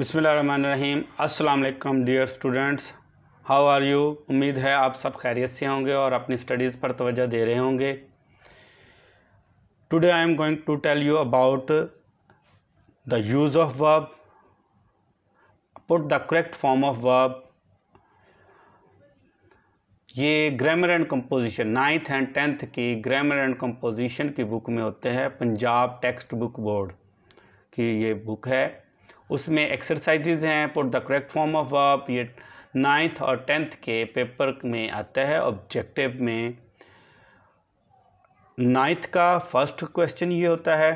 बिसमीम् अस्सलाम dear students how are you उम्मीद है आप सब खैरियत से होंगे और अपनी स्टडीज़ पर तवज्जो दे रहे होंगे today I am going to tell you about the use of verb put the correct form of verb ये grammar and composition ninth and tenth की ग्रामर एंड कंपोजिशन की बुक में होते हैं पंजाब टेक्स्ट बुक बोर्ड की ये book है उसमें एक्सरसाइजेज हैं put the correct form of verb ये नाइन्थ और टेंथ के पेपर में आता है ऑब्जेक्टिव में नाइन्थ का फर्स्ट क्वेश्चन ये होता है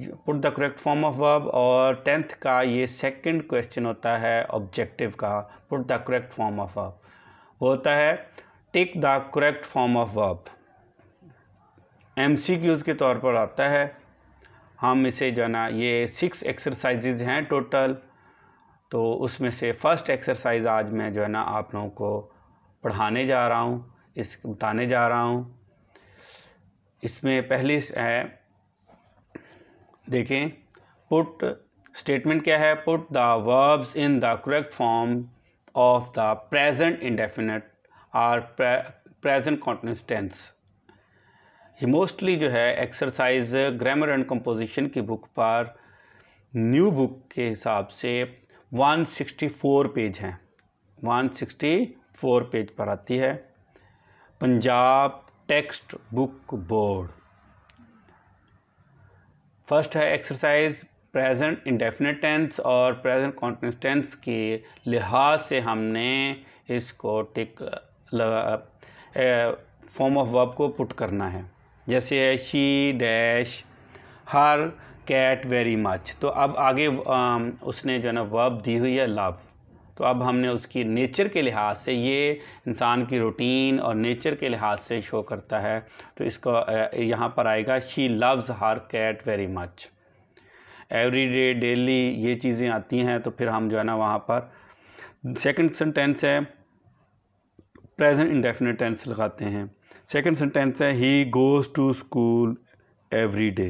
put the correct form of verb और टेंथ का ये सेकंड क्वेश्चन होता है ऑब्जेक्टिव का put the correct form of verb वो होता है take the correct form of verb M के तौर पर आता है हम इसे जो है ना ये सिक्स एक्सरसाइजेज हैं टोटल तो उसमें से फ़र्स्ट एक्सरसाइज आज मैं जो है ना आप लोगों को पढ़ाने जा रहा हूँ इस बताने जा रहा हूँ इसमें पहली है देखें पुट स्टेटमेंट क्या है put the verbs in the correct form of the present indefinite or present continuous tense ये मोस्टली जो है एक्सरसाइज ग्रामर एंड कंपोजिशन की बुक पर न्यू बुक के हिसाब से 164 पेज हैं 164 पेज पर आती है Punjab text book board first है एक्सरसाइज प्रेजेंट इंडेफिनेट टेंस और प्रेजेंट कॉन्टिन्यूस टेंस के लिहाज से हमने इसको टिक फॉर्म ऑफ वर्ब को पुट करना है जैसे she dash her cat very much तो अब आगे um, उसने जो है ना वर्ब दी हुई है लव तो अब हमने उसकी नेचर के लिहाज से ये इंसान की रूटीन और नेचर के लिहाज से शो करता है तो इसको uh, यहाँ पर आएगा she loves her cat very much every day daily ये चीज़ें आती हैं तो फिर हम जो है ना वहाँ पर सेकंड सेंटेंस है प्रेजेंट इंडेफिनेट टेंस लगाते हैं सेकेंड सेंटेंस है he goes to school every day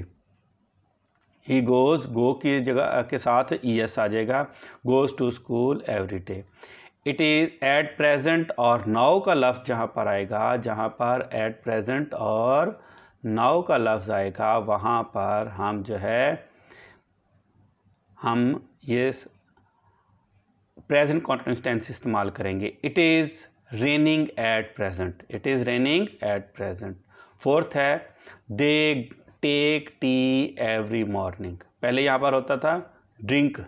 he goes go की जगह के साथ ई e एस आ जाएगा goes to school every day it is at present और नाव का लफ्ज़ जहाँ पर आएगा जहाँ पर एट प्रेजेंट और नाव का लफ्ज़ आएगा वहाँ पर हम जो है हम ये प्रेजेंट कॉन्टेंस इस्तेमाल करेंगे it is raining at present it is raining at present fourth है they take tea every morning पहले यहाँ पर होता था ड्रिंक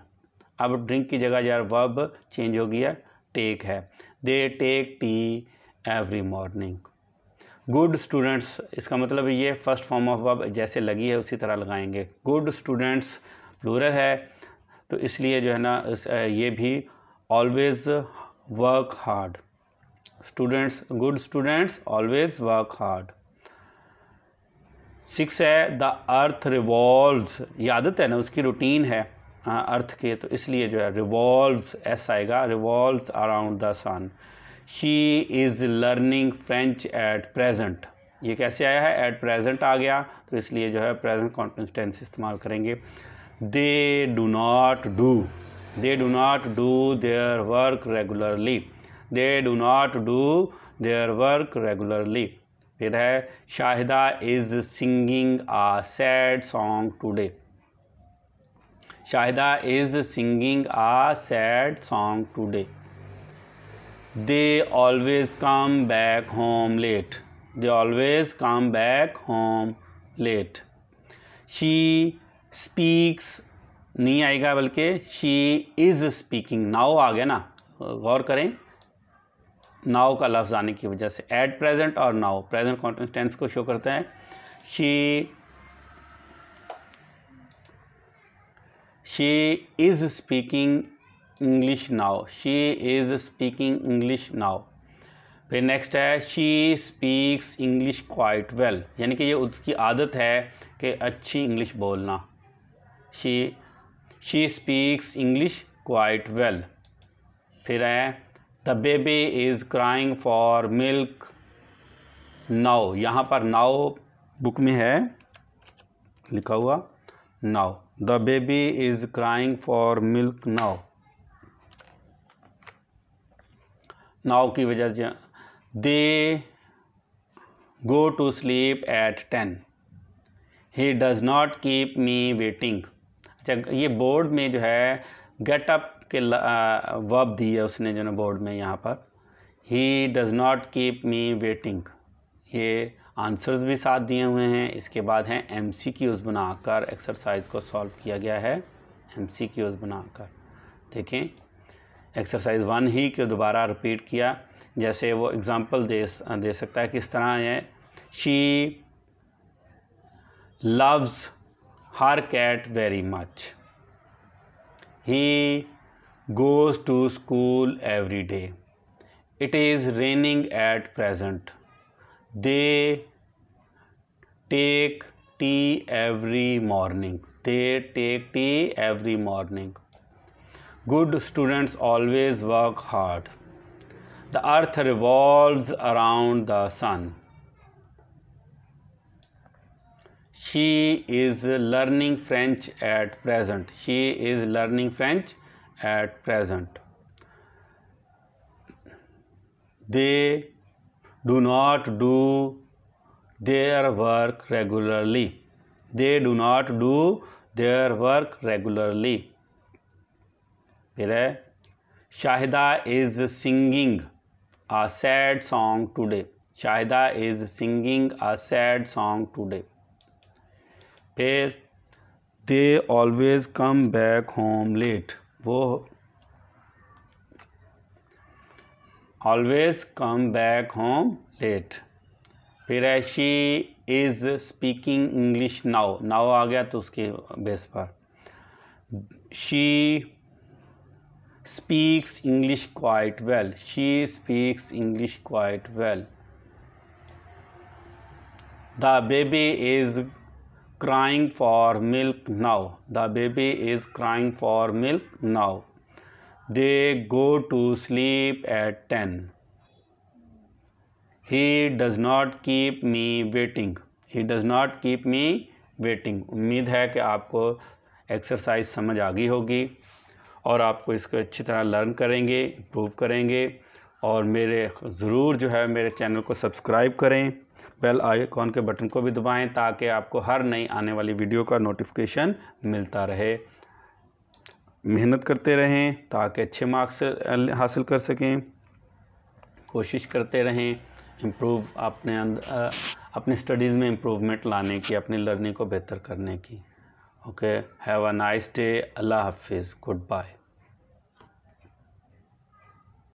अब ड्रिंक की जगह यार वर्ब चेंज हो गया टेक है they take tea every morning good students इसका मतलब ये फर्स्ट फॉर्म ऑफ वर्ब जैसे लगी है उसी तरह लगाएंगे गुड स्टूडेंट्स प्लूरल है तो इसलिए जो है ना ये भी always work hard students good students always work hard six है द अर्थ रिवॉल्व ये आदत है ना उसकी रूटीन है आ, अर्थ के तो इसलिए जो है रिवॉल्व्स ऐसा आएगा revolves around the sun she is learning French at present ये कैसे आया है एट प्रेजेंट आ गया तो इसलिए जो है प्रेजेंट कॉन्टेंस इस्तेमाल करेंगे they do not do they do not do their work regularly they do not do their work regularly फिर है Shahida is singing a sad song today Shahida is singing a sad song today they always come back home late they always come back home late she speaks नहीं आएगा बल्कि she is speaking now आ गया ना गौर करें नाव का लफ्ज़ आने की वजह से एट प्रेजेंट और नाव प्रेजेंट कॉन्टेंस टेंस को शो करते हैं she she is speaking English now she is speaking English now फिर नेक्स्ट है she speaks English quite well यानी कि ये उसकी आदत है कि अच्छी इंग्लिश बोलना she she speaks English quite well फिर है the baby is crying for milk now यहाँ पर नाउ बुक में है लिखा हुआ now the baby is crying for milk now now की वजह से they go to sleep at ten he does not keep me waiting अच्छा ये बोर्ड में जो है गेटअप के वर्ब दी है उसने जो है बोर्ड में यहाँ पर he does not keep me waiting ये आंसर्स भी साथ दिए हुए हैं इसके बाद हैं एम सी क्यूज़ बनाकर एक्सरसाइज को सॉल्व किया गया है एम सी क्यूज़ बनाकर देखें एक्सरसाइज वन ही को दोबारा रिपीट किया जैसे वो एग्ज़ाम्पल दे दे सकता है किस तरह है she loves her cat very much he goes to school every day. It is raining at present. They take tea every morning. They take tea every morning. Good students always work hard. The earth revolves around the sun. She is learning French at present. She is learning French at present. They do not do their work regularly. They do not do their work regularly. Shahida is singing a sad song today. Shahida is singing a sad song today. Pair, they always come back home late. वो always come back home late फिर she is speaking English now now आ गया तो उसके base पर she speaks English quite well she speaks English quite well the baby is crying for milk now. The baby is crying for milk now. They go to sleep at 10. He does not keep me waiting. He does not keep me waiting. उम्मीद है कि आपको exercise समझ आ गई होगी और आपको इसको अच्छी तरह लर्न करेंगे इम्प्रूव करेंगे और मेरे ज़रूर जो है मेरे चैनल को सब्सक्राइब करें बेल आइकॉन के बटन को भी दबाएं ताकि आपको हर नई आने वाली वीडियो का नोटिफिकेशन मिलता रहे मेहनत करते रहें ताकि अच्छे मार्क्स हासिल कर सकें कोशिश करते रहें इम्प्रूव अपने अंदर अपनी स्टडीज़ में इम्प्रूवमेंट लाने की अपनी लर्निंग को बेहतर करने की okay have a nice day अल्लाह हाफिज़ गुड बाय